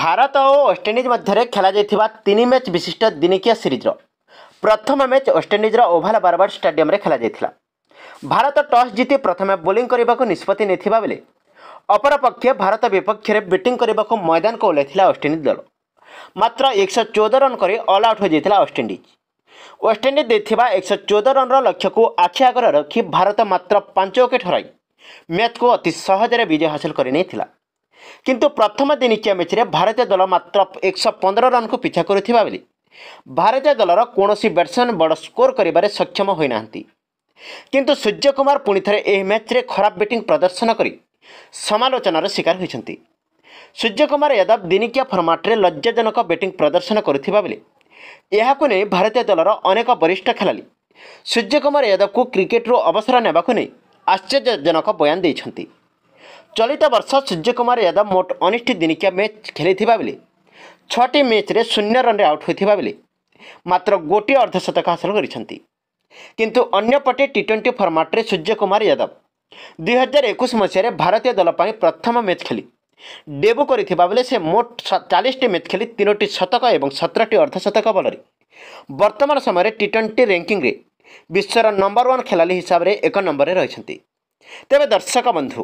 ଭାରତ ଓ West Indies ମଧ୍ୟରେ ଖେଳାଯାଇଥିବା ତିନି ମ୍ୟାଚ୍ ବିଶିଷ୍ଟ ଦିନିକିଆ ସିରିଜ୍ର ପ୍ରଥମ ମ୍ୟାଚ୍ ୱେଷ୍ଟଇଣ୍ଡିଜ୍ର ଓଭାଲ୍ ବାରବାଡ଼ ଷ୍ଟାଡିୟମ୍ରେ ଖେଳାଯାଇଥିଲା ଭାରତ ଟସ୍ ଜିତି ପ୍ରଥମେ ବୋଲିଂ କରିବାକୁ ନିଷ୍ପତ୍ତି ନେଇଥିବା ବେଳେ ଅପରପକ୍ଷେ ଭାରତ ବିପକ୍ଷରେ ବ୍ୟାଟିଂ କରିବାକୁ ମଇଦାନକୁ ଓହ୍ଲାଇଥିଲା ୱେଷ୍ଟଇଣ୍ଡିଜ୍ ଦଳ ମାତ୍ର ଏକଶହ ଚଉଦ ରନ୍ କରି ଅଲ୍ ଆଉଟ୍ ହୋଇଯାଇଥିଲା ୱେଷ୍ଟଇଣ୍ଡିଜ୍ ୱେଷ୍ଟଇଣ୍ଡିଜ୍ ଦେଇଥିବା ଏକଶହ ଚଉଦ ରନ୍ର ଲକ୍ଷ୍ୟକୁ ଆଖି ଆଗରେ ରଖି ଭାରତ ମାତ୍ର ପାଞ୍ଚ ୱିକେଟ୍ ହରାଇ ମ୍ୟାଚ୍କୁ ଅତି ସହଜରେ ବିଜୟ ହାସଲ କରିନେଇଥିଲା କିନ୍ତୁ ପ୍ରଥମ ଦିନିକିଆ ମ୍ୟାଚ୍ରେ ଭାରତୀୟ ଦଳ ମାତ୍ର ଏକଶହ ପନ୍ଦର ରନ୍କୁ ପିଛା କରୁଥିବା ବେଳେ ଭାରତୀୟ ଦଳର କୌଣସି ବ୍ୟାଟ୍ସମ୍ୟାନ୍ ବଡ଼ ସ୍କୋର କରିବାରେ ସକ୍ଷମ ହୋଇନାହାନ୍ତି କିନ୍ତୁ ସୂର୍ଯ୍ୟକୁମାର ପୁଣିଥରେ ଏହି ମ୍ୟାଚ୍ରେ ଖରାପ ବ୍ୟାଟିଂ ପ୍ରଦର୍ଶନ କରି ସମାଲୋଚନାର ଶିକାର ହୋଇଛନ୍ତି ସୂର୍ଯ୍ୟକୁମାର ୟାଦବ ଦିନିକିଆ ଫର୍ମାଟ୍ରେ ଲଜ୍ଜାଜନକ ବ୍ୟାଟିଂ ପ୍ରଦର୍ଶନ କରୁଥିବା ବେଳେ ଏହାକୁ ନେଇ ଭାରତୀୟ ଦଳର ଅନେକ ବରିଷ୍ଠ ଖେଳାଳି ସୂର୍ଯ୍ୟକୁମାର ୟାଦବକୁ କ୍ରିକେଟ୍ରୁ ଅବସର ନେବାକୁ ନେଇ ଆଶ୍ଚର୍ଯ୍ୟଜନକ ବୟାନ ଦେଇଛନ୍ତି ଚଳିତ ବର୍ଷ ସୂର୍ଯ୍ୟକୁମାର ଯାଦବ ମୋଟ ଅନିଷ୍ଠି ଦିନିକିଆ ମ୍ୟାଚ୍ ଖେଳିଥିବା ବେଳେ ଛଅଟି ମ୍ୟାଚ୍ରେ ଶୂନ୍ୟ ରନ୍ରେ ଆଉଟ୍ ହୋଇଥିବା ବେଳେ ମାତ୍ର ଗୋଟିଏ ଅର୍ଦ୍ଧଶତକ ହାସଲ କରିଛନ୍ତି କିନ୍ତୁ ଅନ୍ୟପଟେ ଟି ଟ୍ୱେଣ୍ଟି ଫର୍ମାଟ୍ରେ ସୂର୍ଯ୍ୟକୁମାର ଯାଦବ ଦୁଇହଜାର ଏକୋଇଶ ମସିହାରେ ଭାରତୀୟ ଦଳ ପାଇଁ ପ୍ରଥମ ମ୍ୟାଚ୍ ଖେଳି ଡେବୁ କରିଥିବା ବେଳେ ସେ ମୋଟ ଚାଳିଶଟି ମ୍ୟାଚ୍ ଖେଳି ତିନୋଟି ଶତକ ଏବଂ ସତରଟି ଅର୍ଦ୍ଧଶତକ ବଳରେ ବର୍ତ୍ତମାନ ସମୟରେ ଟି ଟ୍ୱେଣ୍ଟି ରେଙ୍କିଂରେ ବିଶ୍ୱର ନମ୍ବର ୱାନ୍ ଖେଳାଳି ହିସାବରେ ଏକ ନମ୍ବରରେ ରହିଛନ୍ତି ତେବେ ଦର୍ଶକ ବନ୍ଧୁ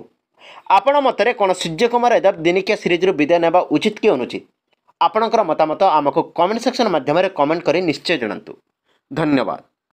ଆପଣ ମତରେ କ'ଣ ସୂର୍ଯ୍ୟକୁମାର ଏଦବ ଦିନିକିଆ ସିରିଜ୍ରୁ ବିଦାୟ ନେବା ଉଚିତ କି ଅନୁଚିତ ଆପଣଙ୍କର ମତାମତ ଆମକୁ କମେଣ୍ଟ ସେକ୍ସନ୍ ମାଧ୍ୟମରେ କମେଣ୍ଟ କରି ନିଶ୍ଚୟ ଜଣାନ୍ତୁ ଧନ୍ୟବାଦ